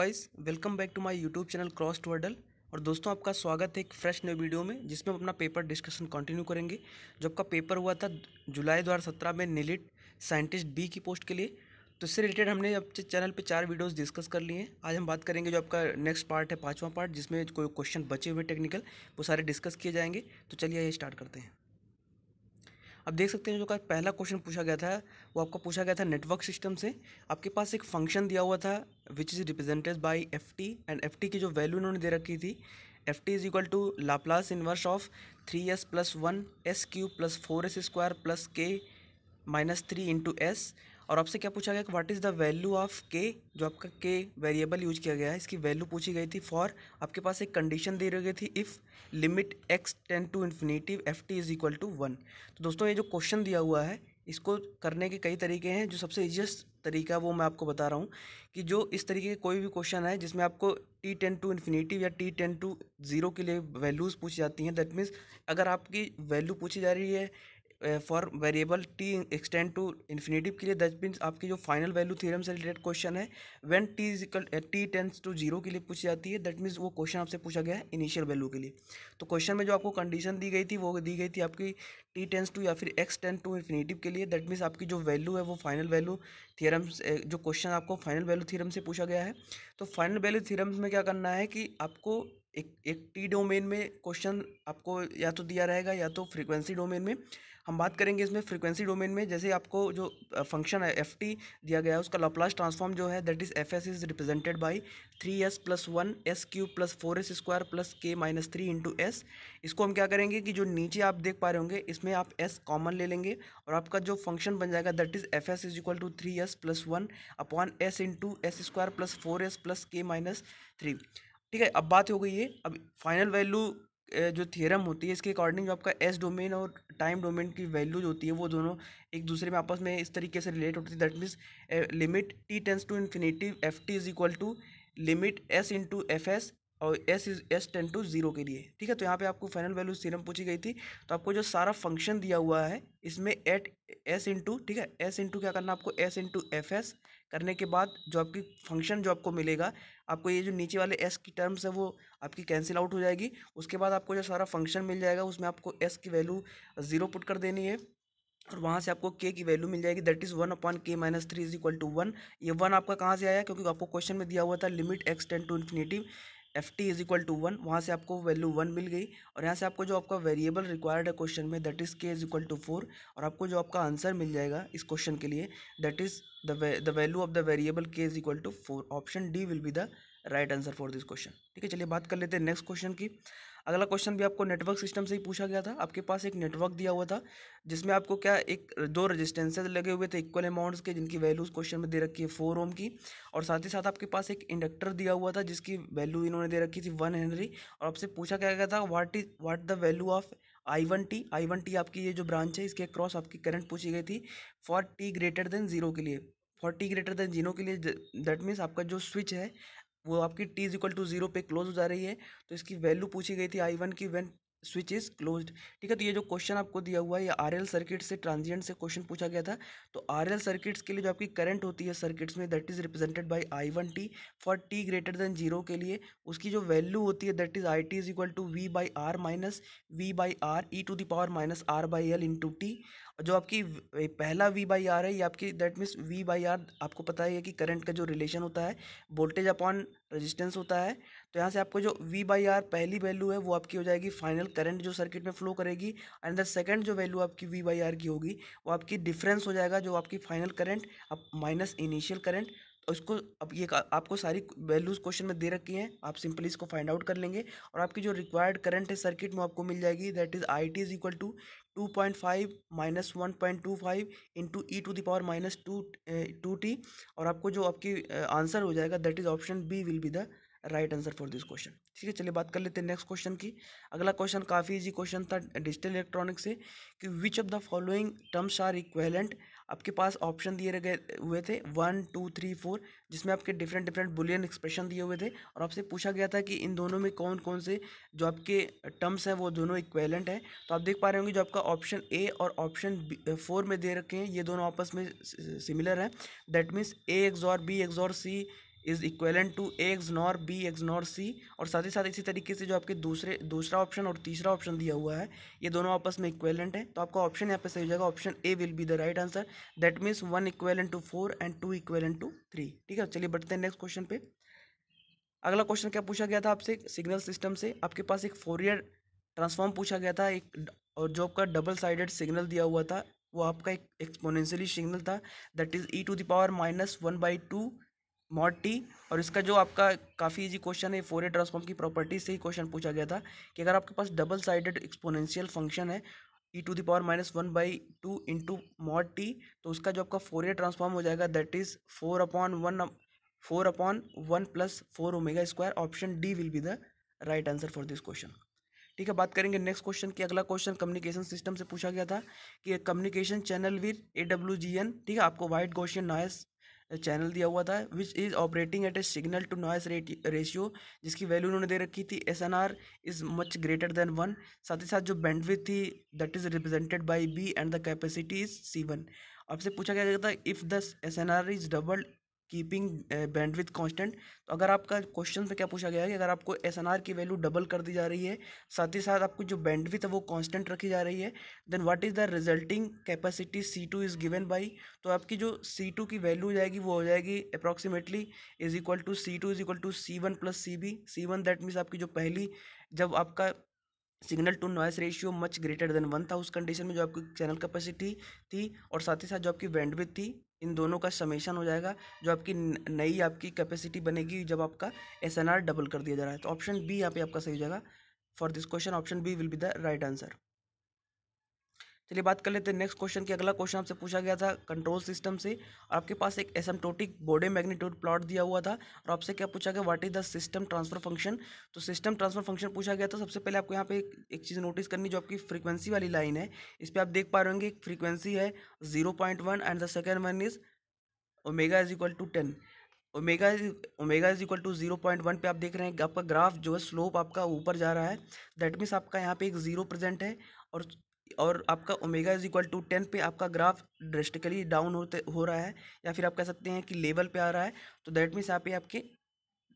guys welcome back to my YouTube channel cross wordle और दोस्तों आपका स्वागत है एक फ्रेश न्यू वीडियो में जिसमें हम अपना पेपर डिस्कशन कंटिन्यू करेंगे जो आपका पेपर हुआ था जुलाई दो सत्रह में नीलिट साइंटिस्ट बी की पोस्ट के लिए तो इससे रिलेटेड हमने अपने चैनल पे चार वीडियोस डिस्कस कर लिए हैं आज हम बात करेंगे जो आपका नेक्स्ट पार्ट है पाँचवा पार्ट जिसमें कोई क्वेश्चन बचे हुए टेक्निकल वो सारे डिस्कस किए जाएंगे तो चलिए ये स्टार्ट करते हैं अब देख सकते हैं जो का पहला क्वेश्चन पूछा गया था वो आपका पूछा गया था नेटवर्क सिस्टम से आपके पास एक फंक्शन दिया हुआ था which is represented by F T and F T की जो वैल्यू इन्होंने दे रखी थी F T is equal to Laplace inverse of three S plus one S cube plus four S square plus K minus three into S और आपसे क्या पूछा गया कि what is the value of K जो आपका के वेरिएबल यूज किया गया है इसकी वैल्यू पूछी गई थी फॉर आपके पास एक कंडीशन दी गई थी if limit X tend to infinitive F T is equal to one तो दोस्तों ये जो क्वेश्चन दिया हुआ है इसको करने के कई तरीके हैं जो सबसे ईजिएस्ट तरीका वो मैं आपको बता रहा हूँ कि जो इस तरीके के कोई भी क्वेश्चन है जिसमें आपको टी टेन टू इन्फिनेटिव या टी टेन टू ज़ीरो के लिए वैल्यूज़ पूछी जाती हैं दैट मीन्स अगर आपकी वैल्यू पूछी जा रही है for variable T extend to infinitive के लिए दैट मीन्स आपकी जो फाइनल वैल्यू थ्योरम से रिलेटेड क्वेश्चन है when T equal T tends to zero के लिए पूछी जाती है दैट मीन्स वो क्वेश्चन आपसे पूछा गया है इनिशियल वैल्यू के लिए तो क्वेश्चन में जो आपको कंडीशन दी गई थी वो दी गई थी आपकी टी टेंस टू या फिर एक्स टेन टू इन्फिनेटिव के लिए दैट मीन्स आपकी जो वैल्यू है वो फाइनल वैल्यू थियरम जो क्वेश्चन आपको फाइनल वैल्यू थियरम से पूछा गया है तो फाइनल वैल्यू थियरम में क्या करना है कि आपको एक एक टी डोमेन में क्वेश्चन आपको या तो दिया रहेगा या तो फ्रीक्वेंसी डोमेन में हम बात करेंगे इसमें फ्रीक्वेंसी डोमेन में जैसे आपको जो फंक्शन है एफ टी दिया गया है उसका लप्लास ट्रांसफॉर्म जो है that is F S is represented by three S plus one S cube plus four S square plus K minus three into S इसको हम क्या करेंगे कि जो नीचे आप देख पा रहे होंगे इसमें आप एस कॉमन ले लेंगे और आपका जो फंक्शन बन जाएगा that is F S is equal to three S plus one upon S into S square plus four S plus K minus three ठीक है अब बात हो गई है अब फाइनल वैल्यू जो थ्योरम होती है इसके अकॉर्डिंग जो आपका एस डोमेन और टाइम डोमेन की वैल्यूज होती है वो दोनों एक दूसरे में आपस में इस तरीके से रिलेट होती है that means limit T tends to infinity F T is equal to limit S into F S और S is S tend to zero के लिए ठीक है तो यहाँ पे आपको फाइनल वैल्यू सीरम पूछी गई थी तो आपको जो सारा फंक्शन दिया हुआ है इसमें एट एस इंटू ठीक है एस इंटू क्या करना आपको एस इंटू एफ एस करने के बाद जो आपकी फंक्शन जो आपको मिलेगा आपको ये जो नीचे वाले एस की टर्म्स है वो आपकी कैंसिल आउट हो जाएगी उसके बाद आपको जो सारा फंक्शन मिल जाएगा उसमें आपको एस की वैल्यू ज़ीरो पुट कर देनी है और वहाँ से आपको के की वैल्यू मिल जाएगी that is one upon K minus three is equal to one ये वन आपका कहाँ से आया क्योंकि आपको क्वेश्चन में दिया हुआ था limit X tend to infinitive F T is equal to one वहाँ से आपको वैल्यू वन मिल गई और यहाँ से आपको जो आपका वेरिएबल रिक्वायर्ड है क्वेश्चन में that is K is equal to four और आपको जो आपका आंसर मिल जाएगा इस क्वेश्चन के लिए that is the value of the variable K is equal to four option D will be the right answer for this question ठीक है चलिए बात कर लेते हैं नेक्स्ट क्वेश्चन की अगला क्वेश्चन भी आपको नेटवर्क सिस्टम से ही पूछा गया था आपके पास एक नेटवर्क दिया हुआ था जिसमें आपको क्या एक दो रजिस्टेंसेज लगे हुए थे इक्वल अमाउंट्स के जिनकी वैल्यूज़ क्वेश्चन में दे रखी है फोर ओम की और साथ ही साथ आपके पास एक इंडक्टर दिया हुआ था जिसकी वैल्यू इन्होंने दे रखी थी वन हेनरी और आपसे पूछा क्या गया था what is what the value of I one T I one T आपकी ये जो ब्रांच है इसके क्रॉस आपकी करंट पूछी गई थी for T greater than zero के लिए for T greater than zero के लिए दैट मीन्स आपका जो स्विच है वो आपकी T is equal to zero पे क्लोज हो जा रही है तो इसकी वैल्यू पूछी गई थी आई वन की वेन स्विच इज क्लोज ठीक है तो ये जो क्वेश्चन आपको दिया हुआ है ये आर एल सर्किट से ट्रांजिएंट से क्वेश्चन पूछा गया था तो आर एल सर्किट्स के लिए जो आपकी करंट होती है सर्किट्स में that is represented by I one T for T greater than zero के लिए उसकी जो वैल्यू होती है that is I T is equal to V by R minus V by R E to the power minus R by L into T जो आपकी पहला V by R है ये आपकी that means V by R आपको पता ही है कि करंट का जो रिलेशन होता है वोल्टेज अपॉन रेजिस्टेंस होता है तो यहाँ से आपको जो वी बाई आर पहली वैल्यू है वो आपकी हो जाएगी फाइनल करंट जो सर्किट में फ्लो करेगी एंड द सेकेंड जो वैल्यू आपकी वी बाई आर की होगी वो आपकी डिफरेंस हो जाएगा जो आपकी फाइनल करंट अब माइनस इनिशियल करंट उसको अब ये आपको सारी वैल्यूज़ क्वेश्चन में दे रखी हैं आप सिंपली इसको फाइंड आउट कर लेंगे और आपकी जो रिक्वायर्ड करंट है सर्किट में आपको मिल जाएगी that is I T is equal to two point five minus one point two five into E to the power minus two two T और आपको जो आपकी आंसर हो जाएगा that is option B will be the right answer for this question ठीक है चलिए बात कर लेते हैं नेक्स्ट क्वेश्चन की अगला क्वेश्चन काफ़ी इजी क्वेश्चन था डिजिटल इलेक्ट्रॉनिक्स से कि which of the following terms are equivalent आपके पास ऑप्शन दिए गए हुए थे वन टू थ्री फोर जिसमें आपके डिफरेंट डिफरेंट बुलियन एक्सप्रेशन दिए हुए थे और आपसे पूछा गया था कि इन दोनों में कौन कौन से जो आपके टर्म्स हैं वो दोनों इक्वेलेंट हैं तो आप देख पा रहे होंगे जो आपका ऑप्शन ए और ऑप्शन फोर में दे रखे हैं ये दोनों आपस में सिमिलर हैं that means A XOR B XOR C is equivalent to A XNOR B XNOR C और साथ ही साथ इसी तरीके से जो आपके दूसरे दूसरा ऑप्शन और तीसरा ऑप्शन दिया हुआ है ये दोनों आपस में इक्वेलेंट है तो आपका ऑप्शन यहाँ पे सही हो जाएगा option A will be the right answer that means one equivalent to four and two equivalent to three ठीक है चलिए बढ़ते हैं नेक्स्ट क्वेश्चन पे अगला क्वेश्चन क्या पूछा गया था आपसे सिग्नल सिस्टम से आपके पास एक फोर ईयर ट्रांसफॉर्म पूछा गया था एक और जो आपका डबल साइडेड सिग्नल दिया हुआ था वो आपका एक एक्सपोनेंशियली सिग्नल था that is E to the power minus one by two mod T और इसका जो आपका काफ़ी इजी क्वेश्चन है फोर ए ट्रांसफॉर्म की प्रॉपर्टी से ही क्वेश्चन पूछा गया था कि अगर आपके पास डबल साइडेड एक्सपोनेंशियल फंक्शन है E to the power minus one by two into mod T तो उसका जो आपका फोर ए ट्रांसफॉर्म हो जाएगा that is four upon one four upon one plus four omega square option D will be the right answer for this question ठीक है बात करेंगे नेक्स्ट क्वेश्चन की अगला क्वेश्चन कम्युनिकेशन सिस्टम से पूछा गया था कि communication channel with A W G N ठीक है आपको वाइट गोशियन नॉइस चैनल दिया हुआ था which is operating at a signal to noise ratio जिसकी वैल्यू उन्होंने दे रखी थी S N R is much greater than one साथ ही साथ जो बैंडविथ थी that is represented by B and the capacity is C one आपसे पूछा क्या जाता है if the S N R is doubled keeping bandwidth constant तो अगर आपका क्वेश्चन में क्या पूछा गया है कि अगर आपको एस की वैल्यू डबल कर दी जा रही है साथ ही साथ आपको जो बैंडविथ है वो कांस्टेंट रखी जा रही है then what is the resulting capacity C two is given by तो आपकी जो सी टू की वैल्यू जाएगी वो हो जाएगी approximately is equal to C two is equal to C one plus C B C one that means आपकी जो पहली जब आपका signal to noise ratio much greater than one था उस कंडीशन में जो आपकी चैनल कैपेसिटी थी और साथ ही साथ जो आपकी बैंडविथ थी इन दोनों का समेशन हो जाएगा जो आपकी नई आपकी कैपेसिटी बनेगी जब आपका एस डबल कर दिया जा रहा है तो ऑप्शन बी यहाँ पे आपका सही हो जाएगा for this question option B will be the right answer चलिए बात कर लेते हैं नेक्स्ट क्वेश्चन की अगला क्वेश्चन आपसे पूछा गया था कंट्रोल सिस्टम से और आपके पास एक एसमटोटिक बॉडे मैग्नीट्यूड प्लॉट दिया हुआ था और आपसे क्या पूछा गया what is the system transfer function तो सिस्टम ट्रांसफर फंक्शन पूछा गया था सबसे पहले आपको यहाँ पे एक, एक चीज़ नोटिस करनी जो आपकी फ्रीक्वेंसी वाली लाइन है इस पर आप देख पा रहे होंगे एक फ्रीक्वेंसी है zero point one and the second one is omega is equal to ten omega omega is equal to zero point one पे आप देख रहे हैं आपका ग्राफ जो है स्लोप आपका ऊपर जा रहा है दैट मीन्स आपका यहाँ पे एक जीरो प्रेजेंट है और और आपका omega is equal to ten पे आपका ग्राफ ड्रेस्टिकली डाउन होते हो रहा है या फिर आप कह सकते हैं कि लेवल पे आ रहा है तो दैट मीन्स यहाँ पे आपके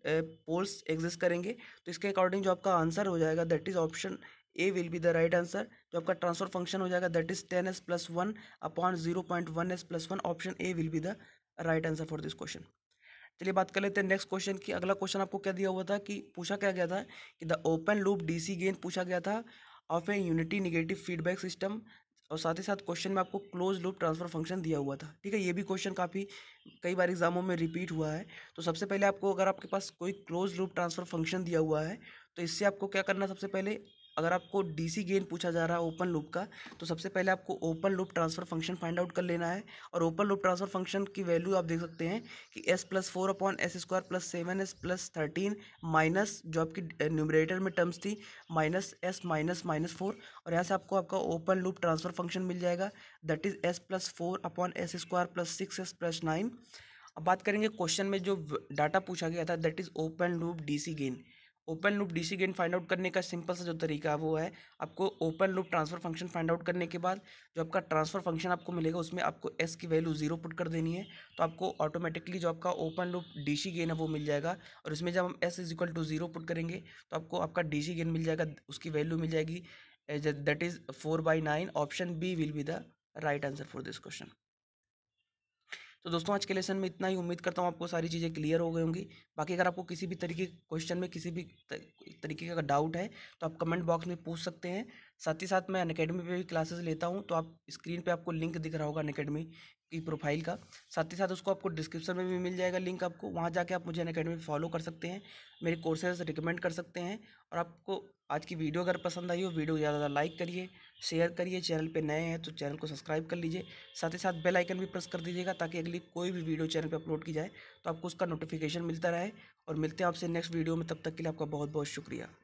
पोल्स एग्जिस्ट करेंगे तो इसके अकॉर्डिंग जो आपका आंसर हो जाएगा that is option A will be the right answer जो आपका ट्रांसफर फंक्शन हो जाएगा that is ten s plus one upon zero point one s plus one option A will be the right answer for this question चलिए बात कर लेते हैं next question की अगला क्वेश्चन आपको क्या दिया हुआ था कि पूछा क्या गया था कि द ओपन लूप डीसी गेंद पूछा गया था of a unity negative feedback system और साथ ही साथ क्वेश्चन में आपको क्लोज लूप ट्रांसफर फंक्शन दिया हुआ था ठीक है ये भी क्वेश्चन काफ़ी कई बार एग्जामों में रिपीट हुआ है तो सबसे पहले आपको अगर आपके पास कोई क्लोज लूप ट्रांसफर फंक्शन दिया हुआ है तो इससे आपको क्या करना सबसे पहले अगर आपको डीसी गेन पूछा जा रहा है ओपन लूप का तो सबसे पहले आपको open loop transfer function find out कर लेना है और ओपन लूप ट्रांसफर फंक्शन की वैल्यू आप देख सकते हैं कि s plus four upon s square plus seven s plus thirteen minus जो आपकी न्यूमरेटर में टर्म्स थी minus s minus minus four और यहाँ से आपको आपका ओपन लूप ट्रांसफर फंक्शन मिल जाएगा that is s plus four upon s square plus six S plus nine अब बात करेंगे क्वेश्चन में जो डाटा पूछा गया था that is open loop DC gain open loop DC gain find out करने का सिंपल सा जो तरीका है वो है आपको open loop transfer function find out करने के बाद जो आपका ट्रांसफर फंक्शन आपको मिलेगा उसमें आपको एस की वैल्यू जीरो पुट कर देनी है तो आपको ऑटोमेटिकली जो आपका ओपन लूप डीसी गेन है वो मिल जाएगा और इसमें जब हम s is equal to zero put करेंगे तो आपको आपका सी गेन मिल जाएगा उसकी वैल्यू मिल जाएगी that is four by nine option B will be the right answer for this question तो दोस्तों आज के लेसन में इतना ही उम्मीद करता हूँ आपको सारी चीज़ें क्लियर हो गई होंगी बाकी अगर आपको किसी भी तरीके क्वेश्चन में किसी भी तरीके का डाउट है तो आप कमेंट बॉक्स में पूछ सकते हैं साथ ही साथ मैं अनकेडमी पे भी क्लासेस लेता हूँ तो आप स्क्रीन पे आपको लिंक दिख रहा होगा अनकेडमी की प्रोफाइल का साथ ही साथ उसको आपको डिस्क्रिप्शन में भी मिल जाएगा लिंक आपको वहाँ जाके आप मुझे अनकेडमी फॉलो कर सकते हैं मेरे कोर्सेज रिकमेंड कर सकते हैं और आपको आज की वीडियो अगर पसंद आई हो वीडियो ज़्यादा ज़्यादा लाइक करिए शेयर करिए चैनल पे नए हैं तो चैनल को सब्सक्राइब कर लीजिए साथ ही साथ बेल आइकन भी प्रेस कर दीजिएगा ताकि अगली कोई भी वीडियो चैनल पे अपलोड की जाए तो आपको उसका नोटिफिकेशन मिलता रहे और मिलते हैं आपसे नेक्स्ट वीडियो में तब तक के लिए आपका बहुत बहुत शुक्रिया